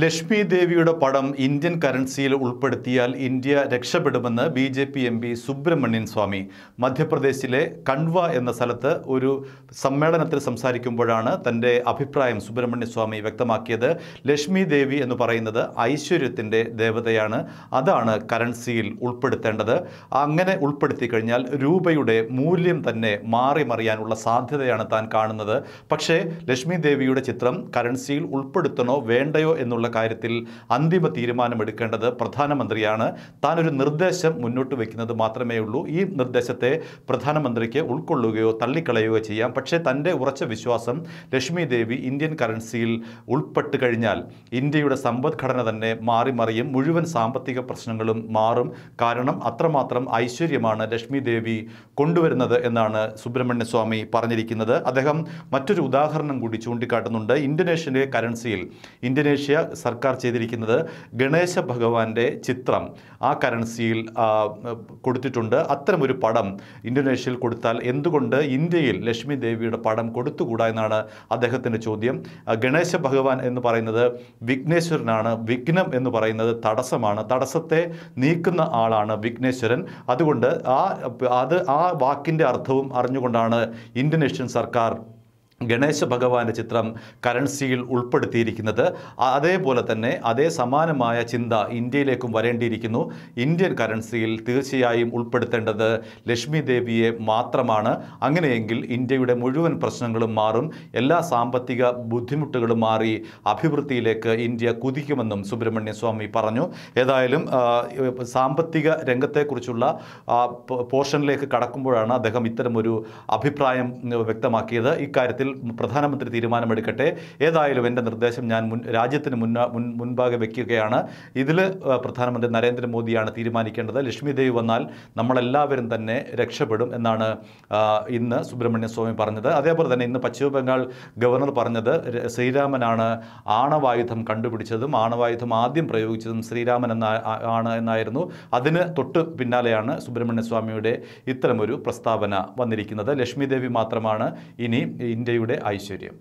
ലക്ഷ്മി ദേവിയുടെ പടം ഇന്ത്യൻ കറൻസിയിൽ ഉൾപ്പെടുത്തിയാൽ ഇന്ത്യ രക്ഷപ്പെടുമെന്ന് B J P M P Subramanian Swamy മധ്യപ്രദേശിലെ കൺവ എന്ന സ്ഥലത്ത് ഒരു സമ്മേളനത്തിൽ സംസാരിക്കുമ്പോഴാണ് തൻ്റെ അഭിപ്രായം സുബ്രഹ്മണ്യ സ്വാമി വ്യക്തമാക്കിയത് ലക്ഷ്മി ദേവി എന്ന് പറയുന്നത് ഐശ്വര്യത്തിൻ്റെ ദേവതയാണ് അതാണ് കറൻസിയിൽ ഉൾപ്പെടുത്തേണ്ടത് അങ്ങനെ ഉൾപ്പെടുത്തി കഴിഞ്ഞാൽ രൂപയുടെ മൂല്യം തന്നെ മാറി മറിയാനുള്ള സാധ്യതയാണ് താൻ കാണുന്നത് പക്ഷേ ലക്ഷ്മി ദേവിയുടെ ചിത്രം കറൻസിയിൽ ഉൾപ്പെടുത്തണോ വേണ്ടയോ എന്നുള്ള എന്നുള്ള കാര്യത്തിൽ അന്തിമ തീരുമാനമെടുക്കേണ്ടത് പ്രധാനമന്ത്രിയാണ് താനൊരു നിർദ്ദേശം മുന്നോട്ട് വയ്ക്കുന്നത് മാത്രമേ ഉള്ളൂ ഈ നിർദ്ദേശത്തെ പ്രധാനമന്ത്രിക്ക് ഉൾക്കൊള്ളുകയോ തള്ളിക്കളയുകയോ ചെയ്യാം പക്ഷേ തൻ്റെ ഉറച്ച വിശ്വാസം ലക്ഷ്മി ദേവി ഇന്ത്യൻ കറൻസിയിൽ ഉൾപ്പെട്ട് കഴിഞ്ഞാൽ ഇന്ത്യയുടെ സമ്പദ്ഘടന തന്നെ മാറി മറിയും മുഴുവൻ സാമ്പത്തിക പ്രശ്നങ്ങളും മാറും കാരണം അത്രമാത്രം ഐശ്വര്യമാണ് ലക്ഷ്മി ദേവി കൊണ്ടുവരുന്നത് എന്നാണ് സുബ്രഹ്മണ്യസ്വാമി പറഞ്ഞിരിക്കുന്നത് അദ്ദേഹം മറ്റൊരു ഉദാഹരണം കൂടി ചൂണ്ടിക്കാട്ടുന്നുണ്ട് ഇന്തോനേഷ്യൻ്റെ കറൻസിയിൽ ഇന്തോനേഷ്യ സർക്കാർ ചെയ്തിരിക്കുന്നത് ഗണേശ ഭഗവാന്റെ ചിത്രം ആ കറൻസിയിൽ കൊടുത്തിട്ടുണ്ട് അത്തരമൊരു പടം ഇന്തോനേഷ്യയിൽ കൊടുത്താൽ എന്തുകൊണ്ട് ഇന്ത്യയിൽ ലക്ഷ്മി ദേവിയുടെ പടം കൊടുത്തുകൂടാ എന്നാണ് അദ്ദേഹത്തിൻ്റെ ചോദ്യം ഗണേശ ഭഗവാൻ എന്ന് പറയുന്നത് വിഘ്നേശ്വരനാണ് വിഘ്നം എന്ന് പറയുന്നത് തടസ്സമാണ് തടസ്സത്തെ നീക്കുന്ന ആളാണ് വിഘ്നേശ്വരൻ അതുകൊണ്ട് ആ അത് ആ വാക്കിൻ്റെ അർത്ഥവും അറിഞ്ഞുകൊണ്ടാണ് ഇന്തോനേഷ്യൻ സർക്കാർ ഗണേശ ഭഗവാന്റെ ചിത്രം കറൻസിയിൽ ഉൾപ്പെടുത്തിയിരിക്കുന്നത് അതേപോലെ തന്നെ അതേ സമാനമായ ചിന്ത ഇന്ത്യയിലേക്കും വരേണ്ടിയിരിക്കുന്നു ഇന്ത്യൻ കറൻസിയിൽ തീർച്ചയായും ഉൾപ്പെടുത്തേണ്ടത് ലക്ഷ്മി ദേവിയെ മാത്രമാണ് അങ്ങനെയെങ്കിൽ ഇന്ത്യയുടെ മുഴുവൻ പ്രശ്നങ്ങളും മാറും എല്ലാ സാമ്പത്തിക ബുദ്ധിമുട്ടുകളും മാറി അഭിവൃദ്ധിയിലേക്ക് ഇന്ത്യ കുതിക്കുമെന്നും സുബ്രഹ്മണ്യ സ്വാമി പറഞ്ഞു ഏതായാലും സാമ്പത്തിക രംഗത്തെക്കുറിച്ചുള്ള പോർഷനിലേക്ക് കടക്കുമ്പോഴാണ് അദ്ദേഹം ഇത്തരമൊരു അഭിപ്രായം വ്യക്തമാക്കിയത് ഇക്കാര്യത്തിൽ പ്രധാനമന്ത്രി തീരുമാനമെടുക്കട്ടെ ഏതായാലും എൻ്റെ നിർദ്ദേശം ഞാൻ മുൻ രാജ്യത്തിന് മുന്ന മുൻ മുൻപാകെ വയ്ക്കുകയാണ് ഇതിൽ പ്രധാനമന്ത്രി നരേന്ദ്രമോദിയാണ് തീരുമാനിക്കേണ്ടത് ലക്ഷ്മി ദേവി വന്നാൽ നമ്മളെല്ലാവരും തന്നെ രക്ഷപ്പെടും എന്നാണ് ഇന്ന് സുബ്രഹ്മണ്യ സ്വാമി പറഞ്ഞത് അതേപോലെ തന്നെ ഇന്ന് പശ്ചിമ ബംഗാൾ ഗവർണർ പറഞ്ഞത് ശ്രീരാമനാണ് ആണവായുധം കണ്ടുപിടിച്ചതും ആണവായുധം ആദ്യം പ്രയോഗിച്ചതും ശ്രീരാമൻ എന്ന ആണ് എന്നായിരുന്നു അതിന് തൊട്ട് പിന്നാലെയാണ് സുബ്രഹ്മണ്യ സ്വാമിയുടെ ഇത്തരമൊരു പ്രസ്താവന വന്നിരിക്കുന്നത് ലക്ഷ്മിദേവി മാത്രമാണ് ഇനി ഇന്ത്യയുടെ സ്ത്രീയുടെ ഐശ്വര്യം